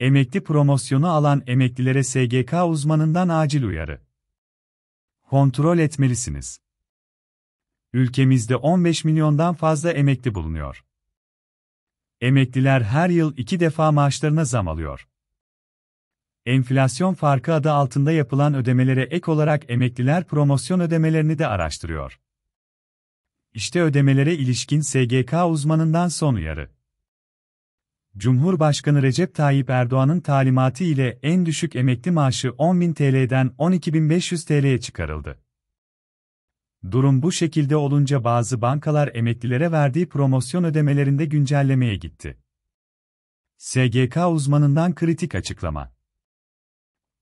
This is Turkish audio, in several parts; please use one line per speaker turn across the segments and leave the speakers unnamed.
Emekli promosyonu alan emeklilere SGK uzmanından acil uyarı. Kontrol etmelisiniz. Ülkemizde 15 milyondan fazla emekli bulunuyor. Emekliler her yıl iki defa maaşlarına zam alıyor. Enflasyon farkı adı altında yapılan ödemelere ek olarak emekliler promosyon ödemelerini de araştırıyor. İşte ödemelere ilişkin SGK uzmanından son uyarı. Cumhurbaşkanı Recep Tayyip Erdoğan'ın talimatı ile en düşük emekli maaşı 10.000 TL'den 12.500 TL'ye çıkarıldı. Durum bu şekilde olunca bazı bankalar emeklilere verdiği promosyon ödemelerinde güncellemeye gitti. SGK uzmanından kritik açıklama.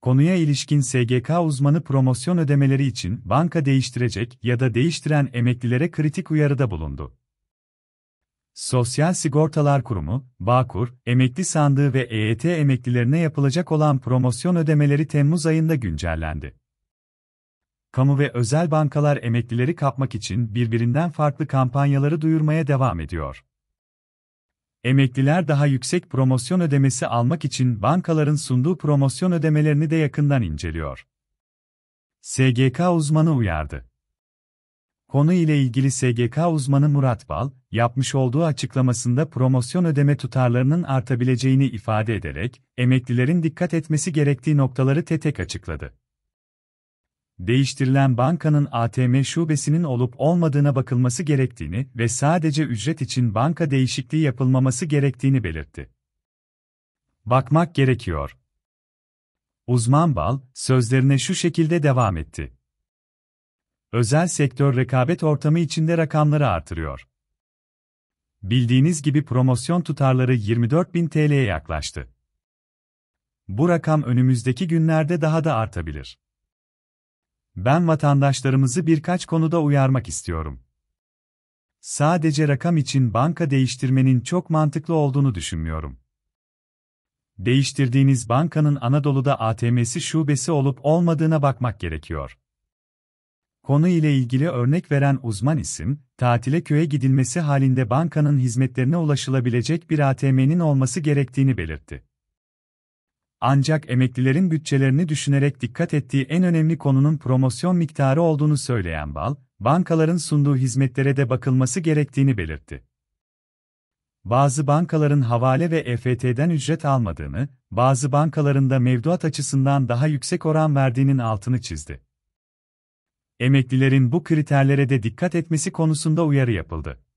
Konuya ilişkin SGK uzmanı promosyon ödemeleri için banka değiştirecek ya da değiştiren emeklilere kritik uyarıda bulundu. Sosyal Sigortalar Kurumu, Bağkur, emekli sandığı ve EYT emeklilerine yapılacak olan promosyon ödemeleri Temmuz ayında güncellendi. Kamu ve özel bankalar emeklileri kapmak için birbirinden farklı kampanyaları duyurmaya devam ediyor. Emekliler daha yüksek promosyon ödemesi almak için bankaların sunduğu promosyon ödemelerini de yakından inceliyor. SGK uzmanı uyardı. Konu ile ilgili SGK uzmanı Murat Bal, yapmış olduğu açıklamasında promosyon ödeme tutarlarının artabileceğini ifade ederek, emeklilerin dikkat etmesi gerektiği noktaları tetek açıkladı. Değiştirilen bankanın ATM şubesinin olup olmadığına bakılması gerektiğini ve sadece ücret için banka değişikliği yapılmaması gerektiğini belirtti. Bakmak gerekiyor. Uzman Bal, sözlerine şu şekilde devam etti. Özel sektör rekabet ortamı içinde rakamları artırıyor. Bildiğiniz gibi promosyon tutarları 24.000 TL'ye yaklaştı. Bu rakam önümüzdeki günlerde daha da artabilir. Ben vatandaşlarımızı birkaç konuda uyarmak istiyorum. Sadece rakam için banka değiştirmenin çok mantıklı olduğunu düşünmüyorum. Değiştirdiğiniz bankanın Anadolu'da ATM'si şubesi olup olmadığına bakmak gerekiyor. Konu ile ilgili örnek veren uzman isim, tatile köye gidilmesi halinde bankanın hizmetlerine ulaşılabilecek bir ATM'nin olması gerektiğini belirtti. Ancak emeklilerin bütçelerini düşünerek dikkat ettiği en önemli konunun promosyon miktarı olduğunu söyleyen Bal, bankaların sunduğu hizmetlere de bakılması gerektiğini belirtti. Bazı bankaların havale ve EFT'den ücret almadığını, bazı bankalarında mevduat açısından daha yüksek oran verdiğinin altını çizdi emeklilerin bu kriterlere de dikkat etmesi konusunda uyarı yapıldı.